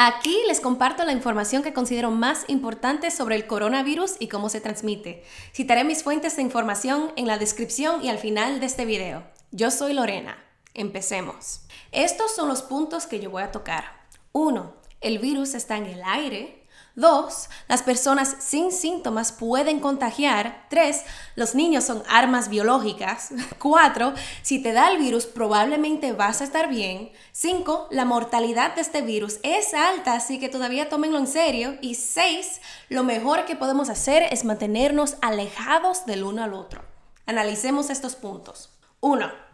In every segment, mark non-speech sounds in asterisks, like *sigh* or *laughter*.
Aquí les comparto la información que considero más importante sobre el coronavirus y cómo se transmite. Citaré mis fuentes de información en la descripción y al final de este video. Yo soy Lorena. Empecemos. Estos son los puntos que yo voy a tocar. 1. El virus está en el aire 2. Las personas sin síntomas pueden contagiar. 3. Los niños son armas biológicas. 4. *laughs* Si te da el virus probablemente vas a estar bien. 5. La mortalidad de este virus es alta, así que todavía tómenlo en serio. Y 6. Lo mejor que podemos hacer es mantenernos alejados del uno al otro. Analicemos estos puntos. 1.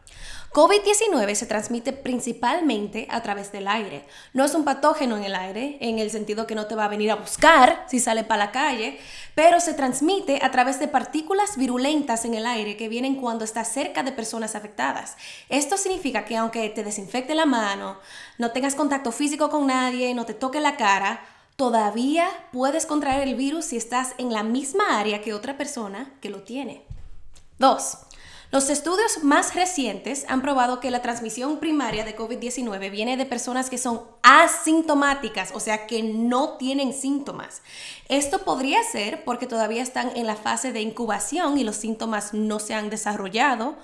COVID-19 se transmite principalmente a través del aire. No es un patógeno en el aire, en el sentido que no te va a venir a buscar si sale para la calle, pero se transmite a través de partículas virulentas en el aire que vienen cuando estás cerca de personas afectadas. Esto significa que aunque te desinfecte la mano, no tengas contacto físico con nadie, no te toque la cara, todavía puedes contraer el virus si estás en la misma área que otra persona que lo tiene. 2. Los estudios más recientes han probado que la transmisión primaria de COVID-19 viene de personas que son asintomáticas, o sea, que no tienen síntomas. Esto podría ser porque todavía están en la fase de incubación y los síntomas no se han desarrollado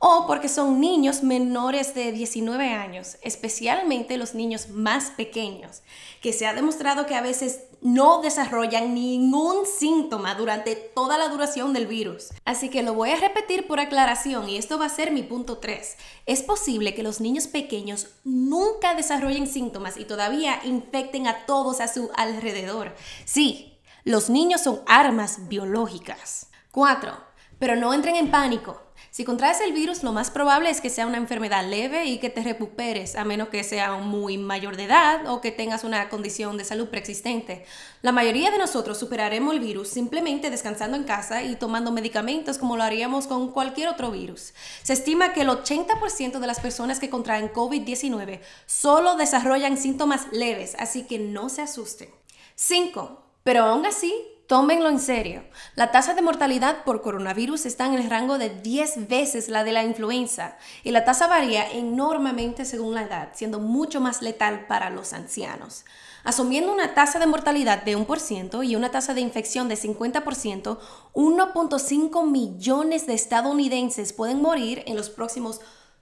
o porque son niños menores de 19 años, especialmente los niños más pequeños, que se ha demostrado que a veces no desarrollan ningún síntoma durante toda la duración del virus. Así que lo voy a repetir por aclaración y esto va a ser mi punto 3. Es posible que los niños pequeños nunca desarrollen síntomas y todavía infecten a todos a su alrededor. Sí, los niños son armas biológicas. 4. Pero no entren en pánico. Si contraes el virus, lo más probable es que sea una enfermedad leve y que te recuperes, a menos que sea muy mayor de edad o que tengas una condición de salud preexistente. La mayoría de nosotros superaremos el virus simplemente descansando en casa y tomando medicamentos como lo haríamos con cualquier otro virus. Se estima que el 80% de las personas que contraen COVID-19 solo desarrollan síntomas leves, así que no se asusten. 5. Pero aún así, Tómenlo en serio. La tasa de mortalidad por coronavirus está en el rango de 10 veces la de la influenza y la tasa varía enormemente según la edad, siendo mucho más letal para los ancianos. Asumiendo una tasa de mortalidad de 1% y una tasa de infección de 50%, 1.5 millones de estadounidenses pueden morir en los próximos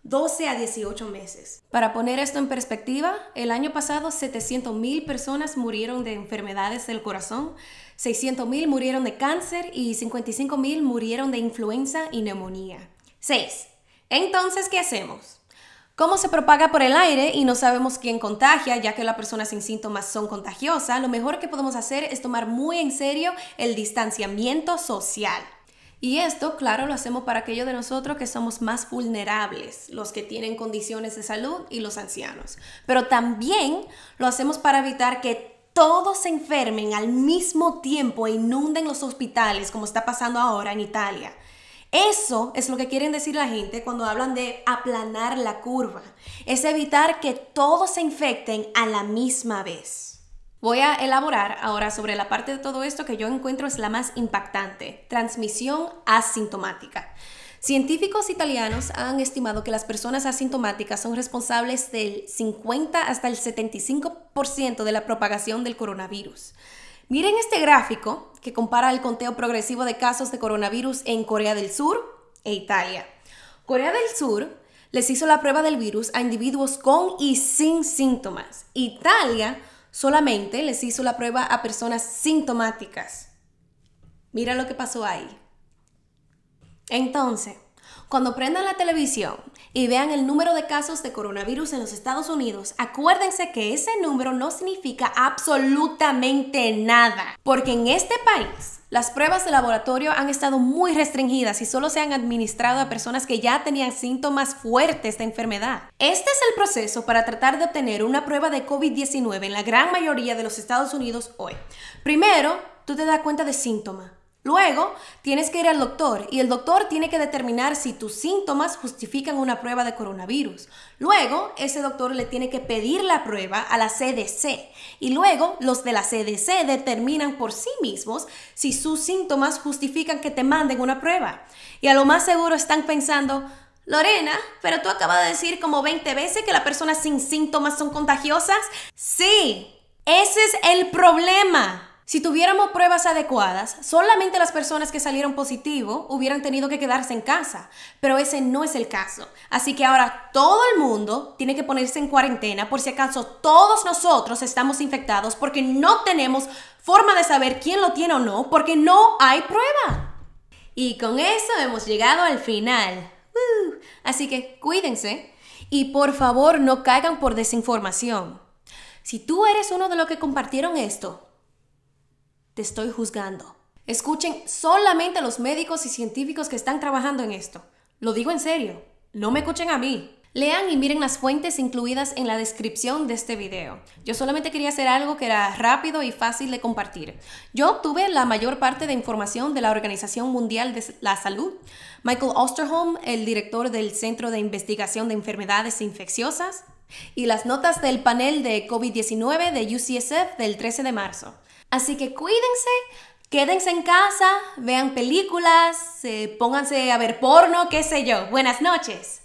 12 a 18 meses. Para poner esto en perspectiva, el año pasado 700.000 personas murieron de enfermedades del corazón, 600.000 murieron de cáncer y 55.000 murieron de influenza y neumonía. 6. Entonces, ¿qué hacemos? Cómo se propaga por el aire y no sabemos quién contagia, ya que las personas sin síntomas son contagiosas, lo mejor que podemos hacer es tomar muy en serio el distanciamiento social. Y esto, claro, lo hacemos para aquellos de nosotros que somos más vulnerables, los que tienen condiciones de salud y los ancianos. Pero también lo hacemos para evitar que todos se enfermen al mismo tiempo e inunden los hospitales, como está pasando ahora en Italia. Eso es lo que quieren decir la gente cuando hablan de aplanar la curva. Es evitar que todos se infecten a la misma vez. Voy a elaborar ahora sobre la parte de todo esto que yo encuentro es la más impactante, transmisión asintomática. Científicos italianos han estimado que las personas asintomáticas son responsables del 50 hasta el 75% de la propagación del coronavirus. Miren este gráfico que compara el conteo progresivo de casos de coronavirus en Corea del Sur e Italia. Corea del Sur les hizo la prueba del virus a individuos con y sin síntomas. Italia solamente les hizo la prueba a personas sintomáticas. Mira lo que pasó ahí. Entonces, cuando prendan la televisión y vean el número de casos de coronavirus en los Estados Unidos, acuérdense que ese número no significa absolutamente nada, porque en este país las pruebas de laboratorio han estado muy restringidas y solo se han administrado a personas que ya tenían síntomas fuertes de enfermedad. Este es el proceso para tratar de obtener una prueba de COVID-19 en la gran mayoría de los Estados Unidos hoy. Primero, tú te das cuenta de síntomas Luego, tienes que ir al doctor y el doctor tiene que determinar si tus síntomas justifican una prueba de coronavirus. Luego, ese doctor le tiene que pedir la prueba a la CDC y luego los de la CDC determinan por sí mismos si sus síntomas justifican que te manden una prueba. Y a lo más seguro están pensando, Lorena, pero tú acabas de decir como 20 veces que las personas sin síntomas son contagiosas. Sí, ese es el problema. Si tuviéramos pruebas adecuadas, solamente las personas que salieron positivo hubieran tenido que quedarse en casa, pero ese no es el caso. Así que ahora todo el mundo tiene que ponerse en cuarentena por si acaso todos nosotros estamos infectados porque no tenemos forma de saber quién lo tiene o no porque no hay prueba. Y con eso hemos llegado al final. Uh, así que cuídense y por favor no caigan por desinformación. Si tú eres uno de los que compartieron esto, te estoy juzgando. Escuchen solamente a los médicos y científicos que están trabajando en esto. Lo digo en serio, no me escuchen a mí. Lean y miren las fuentes incluidas en la descripción de este video. Yo solamente quería hacer algo que era rápido y fácil de compartir. Yo obtuve la mayor parte de información de la Organización Mundial de la Salud. Michael Osterholm, el director del Centro de Investigación de Enfermedades Infecciosas, y las notas del panel de COVID-19 de UCSF del 13 de marzo. Así que cuídense, quédense en casa, vean películas, pónganse a ver porno, qué sé yo. Buenas noches.